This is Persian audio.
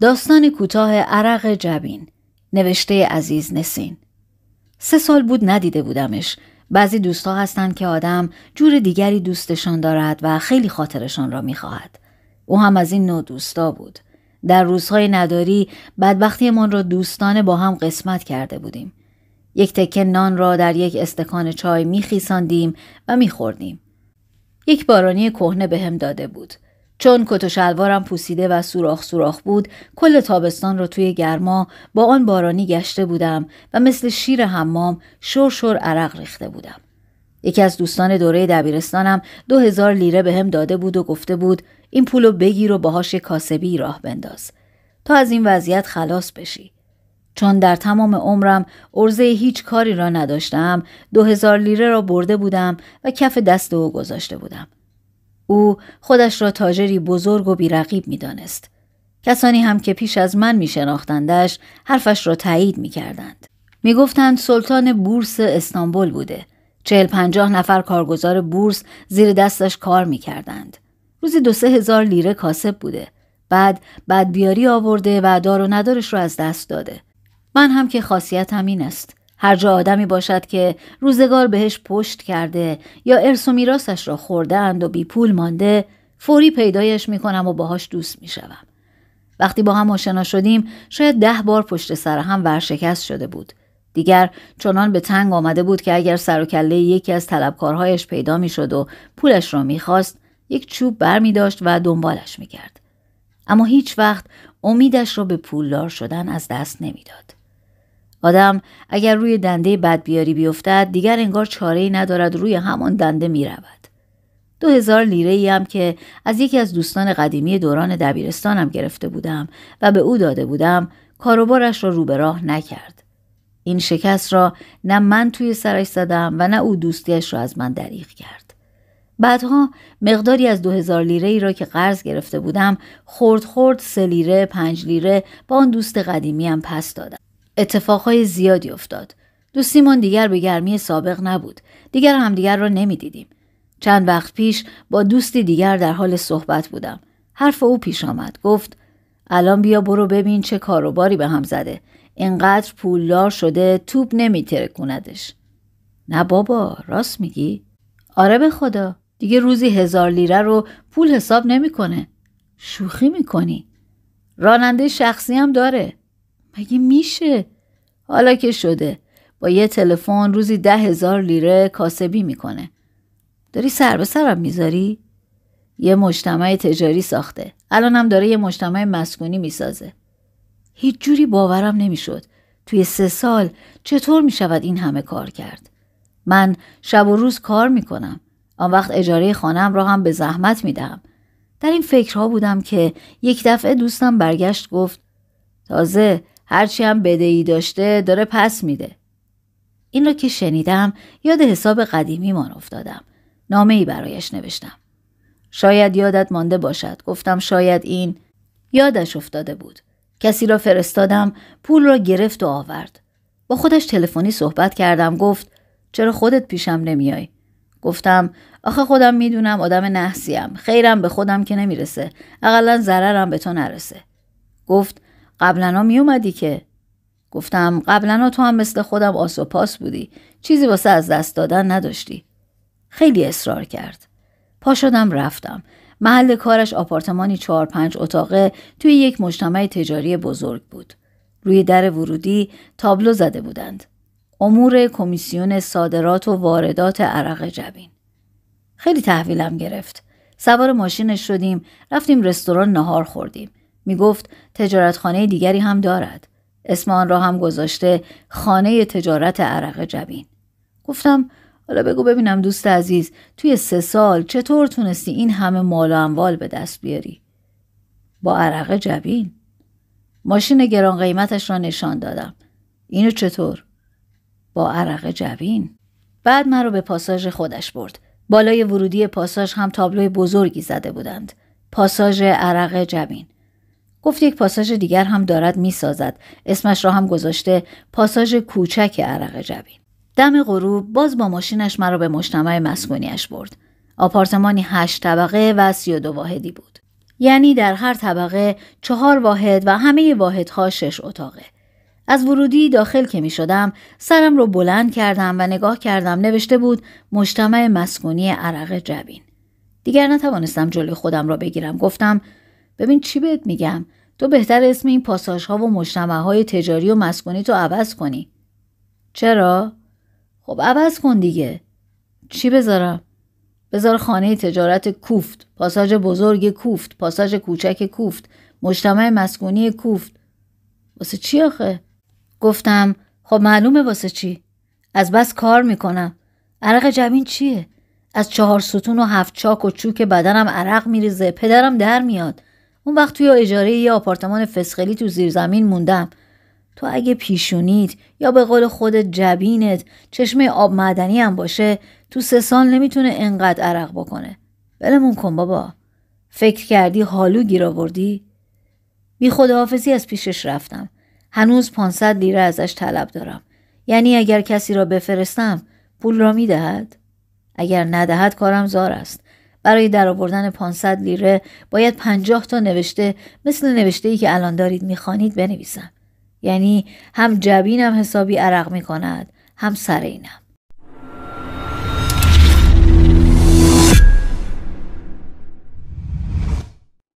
داستان کوتاه عرق جبین نوشته عزیز نسین سه سال بود ندیده بودمش بعضی دوستا هستند که آدم جور دیگری دوستشان دارد و خیلی خاطرشان را میخواهد او هم از این نوع دوستا بود در روزهای نداری بدبختیمان را دوستانه با هم قسمت کرده بودیم یک تکه نان را در یک استکان چای میخیساندیم و میخوردیم یک بارانی کهنه به هم داده بود چون کت و شلوارم پوسیده و سوراخ سوراخ بود کل تابستان را توی گرما با آن بارانی گشته بودم و مثل شیر حمام شور شور عرق ریخته بودم یکی از دوستان دوره دبیرستانم دو هزار لیره به هم داده بود و گفته بود این پولو بگیر و باهاش کاسبی راه بنداز تا از این وضعیت خلاص بشی چون در تمام عمرم عرضه هیچ کاری را نداشتم دو هزار لیره را برده بودم و کف دست او گذاشته بودم او خودش را تاجری بزرگ و بیرقیب می دانست. کسانی هم که پیش از من می شناختندش حرفش را تایید می کردند. می گفتند سلطان بورس استانبول بوده. چهل پنجاه نفر کارگزار بورس زیر دستش کار می کردند. روزی دو سه هزار لیره کاسب بوده. بعد بدبیاری آورده و دار و ندارش را از دست داده. من هم که خاصیت همین است. هر جا آدمی باشد که روزگار بهش پشت کرده یا ارث و میراثش را خورده اند و بی پول مانده فوری پیدایش میکنم و باهاش دوست میشوم وقتی با هم آشنا شدیم شاید ده بار پشت سر هم ورشکست شده بود دیگر چنان به تنگ آمده بود که اگر سر و کله یکی از طلبکارهایش پیدا میشد و پولش را میخواست یک چوب بر می داشت و دنبالش میکرد اما هیچ وقت امیدش را به پولدار شدن از دست نمیداد آدم اگر روی دنده بد بیاری بیفتد دیگر انگار چاره ای ندارد روی همان دنده می رود. دو هزار لیره ای هم که از یکی از دوستان قدیمی دوران دبیرستانم گرفته بودم و به او داده بودم کاروبارش را رو به راه نکرد. این شکست را نه من توی سرش زدم و نه او دوستیش را از من دریغ کرد. بعدها مقداری از دو هزار لیره ای را که قرض گرفته بودم خورد خورد سه لیره پنج لیره با آن دوست قدیمیم پس دادم. اتفاقهای زیادی افتاد. دوستیمان دیگر به گرمی سابق نبود. دیگر همدیگر را نمیدیدیم. چند وقت پیش با دوستی دیگر در حال صحبت بودم. حرف او پیش آمد. گفت الان بیا برو ببین چه کاروباری به هم زده. اینقدر پولدار شده توپ نمیترکوندش. نه بابا راست میگی؟ آره به خدا دیگه روزی هزار لیره رو پول حساب نمیکنه. شوخی میکنی؟ راننده شخصی هم داره. مگه میشه حالا که شده با یه تلفن روزی ده هزار لیره کاسبی میکنه داری سر به سرم میذاری یه مجتمع تجاری ساخته الانم داره یه مجتمع مسکونی میسازه هیچ جوری باورم نمیشد توی سه سال چطور میشود این همه کار کرد من شب و روز کار میکنم آن وقت اجاره خانم را هم به زحمت میدهم در این فکرها بودم که یک دفعه دوستم برگشت گفت تازه هرچی هم بدهی داشته داره پس میده. این رو که شنیدم یاد حساب قدیمی من افتادم. نامه ای برایش نوشتم. شاید یادت مانده باشد. گفتم شاید این یادش افتاده بود. کسی را فرستادم پول را گرفت و آورد. با خودش تلفنی صحبت کردم گفت چرا خودت پیشم نمیای؟ گفتم آخه خودم میدونم آدم نحسیم خیرم به خودم که نمیرسه اقلا ضررم به تو نرسه گفت قبلا می اومدی که گفتم قبلا تو هم مثل خودم آس و پاس بودی چیزی واسه از دست دادن نداشتی خیلی اصرار کرد پا شدم رفتم محل کارش آپارتمانی چهار پنج اتاقه توی یک مجتمع تجاری بزرگ بود روی در ورودی تابلو زده بودند امور کمیسیون صادرات و واردات عرق جبین خیلی تحویلم گرفت سوار ماشینش شدیم رفتیم رستوران نهار خوردیم می گفت تجارتخانه دیگری هم دارد. اسم آن را هم گذاشته خانه تجارت عرق جبین. گفتم حالا بگو ببینم دوست عزیز توی سه سال چطور تونستی این همه مال و اموال به دست بیاری؟ با عرق جبین. ماشین گران قیمتش را نشان دادم. اینو چطور؟ با عرق جبین. بعد رو به پاساژ خودش برد. بالای ورودی پاساژ هم تابلوی بزرگی زده بودند. پاساژ عرق جبین. گفت یک پاساژ دیگر هم دارد میسازد اسمش را هم گذاشته پاساژ کوچک عرق جبین دم غروب باز با ماشینش مرا به مجتمع مسکونیش برد آپارتمانی هشت طبقه و سی و دو واحدی بود یعنی در هر طبقه چهار واحد و همه واحدها شش اتاقه از ورودی داخل که می شدم سرم رو بلند کردم و نگاه کردم نوشته بود مجتمع مسکونی عرق جبین دیگر نتوانستم جلوی خودم را بگیرم گفتم ببین چی بهت میگم تو بهتر اسم این پاساژها ها و مجتمع های تجاری و مسکونی تو عوض کنی چرا خب عوض کن دیگه چی بذارم بذار خانه تجارت کوفت پاساج بزرگ کوفت پاساج کوچک کوفت مجتمع مسکونی کوفت واسه چی آخه گفتم خب معلومه واسه چی از بس کار میکنم عرق جبین چیه از چهار ستون و هفت چاک و چوک بدنم عرق میریزه پدرم در میاد اون وقت توی اجاره یه آپارتمان فسخلی تو زیرزمین موندم تو اگه پیشونید یا به قول خود جبینت چشمه آب معدنی هم باشه تو سه سال نمیتونه انقدر عرق بکنه بلمون کن بابا فکر کردی حالو گیر آوردی بی خداحافظی از پیشش رفتم هنوز 500 لیره ازش طلب دارم یعنی اگر کسی را بفرستم پول را میدهد اگر ندهد کارم زار است برای درآوردن 500 لیره باید 50 تا نوشته مثل نوشته ای که الان دارید میخوانید بنویسم یعنی هم جبینم حسابی عرق میکند هم سر